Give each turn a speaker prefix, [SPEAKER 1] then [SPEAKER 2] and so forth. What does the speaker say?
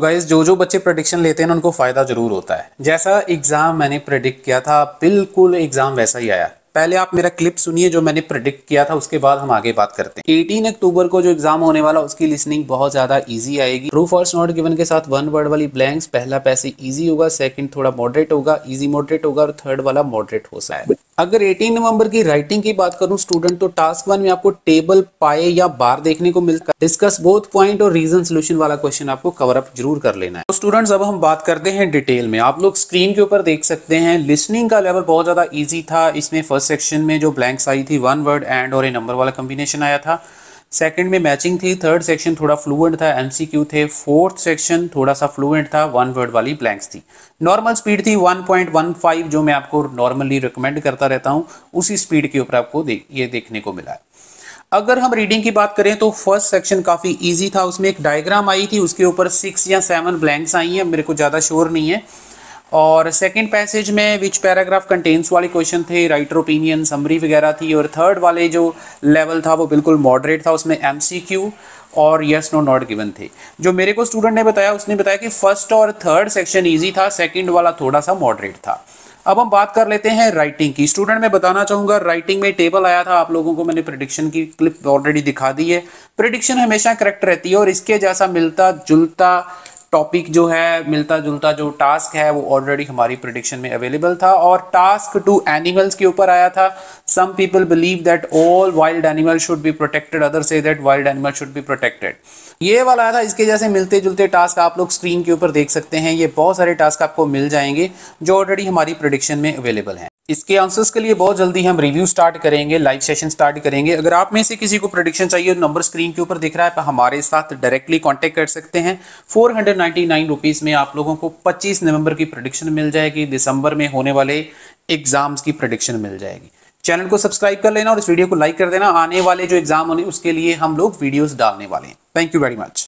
[SPEAKER 1] guys तो जो जो बच्चे प्रडिक्शन लेते हैं ना उनको फ़ायदा ज़रूर होता है जैसा एग्ज़ाम मैंने प्रडिक्ट किया था बिल्कुल एग्ज़ाम वैसा ही आया पहले आप मेरा क्लिप सुनिए जो मैंने प्रडिक्ट किया था उसके बाद हम आगे बात करते हैं 18 अक्टूबर को जो एग्जाम होने वाला उसकी लिसनिंग बहुत ज्यादा इजी आएगी प्रूफ और नॉट गिवन के साथ वन वर्ड वाली ब्लैंक्स पहला पैसे इजी होगा सेकंड थोड़ा मॉडरेट होगा इजी मॉडरेट होगा और थर्ड वाला मॉडरेट हो सकता है अगर 18 नवंबर की राइटिंग की बात करूं स्टूडेंट तो टास्क वन में आपको टेबल पाए या बार देखने को मिलता है डिस्कस बोथ पॉइंट और रीजन सोल्यूशन वाला क्वेश्चन आपको कवर अप जरूर कर लेना है तो स्टूडेंट्स अब हम बात करते हैं डिटेल में आप लोग स्क्रीन के ऊपर देख सकते हैं लिसनिंग का लेवल बहुत ज्यादा ईजी था इसमें फर्स्ट सेक्शन में जो ब्लैंक्स आई थी वन वर्ड एंड और ए नंबर वाला कॉम्बिनेशन आया था सेकंड में मैचिंग थी थर्ड सेक्शन थोड़ा फ्लुएंट था एमसीक्यू थे फोर्थ सेक्शन थोड़ा सा फ्लुएंट था वन वर्ड वाली ब्लैंक्स थी नॉर्मल स्पीड थी 1.15 जो मैं आपको नॉर्मली रिकमेंड करता रहता हूं उसी स्पीड के ऊपर आपको दे, ये देखने को मिला है अगर हम रीडिंग की बात करें तो फर्स्ट सेक्शन काफ़ी ईजी था उसमें एक डायग्राम आई थी उसके ऊपर सिक्स या सेवन ब्लैंक्स आई हैं मेरे को ज़्यादा श्योर नहीं है और सेकंड पैसेज में विच पैराग्राफ कंटेंस वाले क्वेश्चन थे राइटर ओपिनियन समरी वगैरह थी और थर्ड वाले जो लेवल था वो बिल्कुल मॉडरेट था उसमें एम और यस नो नॉट गिवन थे जो मेरे को स्टूडेंट ने बताया उसने बताया कि फर्स्ट और थर्ड सेक्शन ईजी था सेकेंड वाला थोड़ा सा मॉडरेट था अब हम बात कर लेते हैं राइटिंग की स्टूडेंट मैं बताना चाहूँगा राइटिंग में टेबल आया था आप लोगों को मैंने प्रडिक्शन की क्लिप ऑलरेडी दिखा दी है प्रिडिक्शन हमेशा करेक्ट रहती है और इसके जैसा मिलता जुलता टॉपिक जो है मिलता जुलता जो टास्क है वो ऑलरेडी हमारी प्रोडिक्शन में अवेलेबल था और टास्क टू एनिमल्स के ऊपर आया था some people believe that all wild animal should be protected other say that wild animal should be protected ये वाला आया था इसके जैसे मिलते जुलते टास्क आप लोग स्क्रीन के ऊपर देख सकते हैं ये बहुत सारे टास्क आपको मिल जाएंगे जो ऑलरेडी हमारी प्रोडिक्शन में अवेलेबल हैं इसके आंसर्स के लिए बहुत जल्दी हम रिव्यू स्टार्ट करेंगे लाइव सेशन स्टार्ट करेंगे अगर आप में से किसी को प्रोडिक्शन चाहिए नंबर स्क्रीन के ऊपर दिख रहा है तो हमारे साथ डायरेक्टली कांटेक्ट कर सकते हैं फोर हंड्रेड में आप लोगों को 25 नवंबर की प्रोडिक्शन मिल जाएगी दिसंबर में होने वाले एग्जाम्स की प्रोडिक्शन मिल जाएगी चैनल को सब्सक्राइब कर लेना और इस वीडियो को लाइक कर देना आने वाले जो एग्जाम होने उसके लिए हम लोग वीडियोज डालने वाले हैं थैंक यू वेरी मच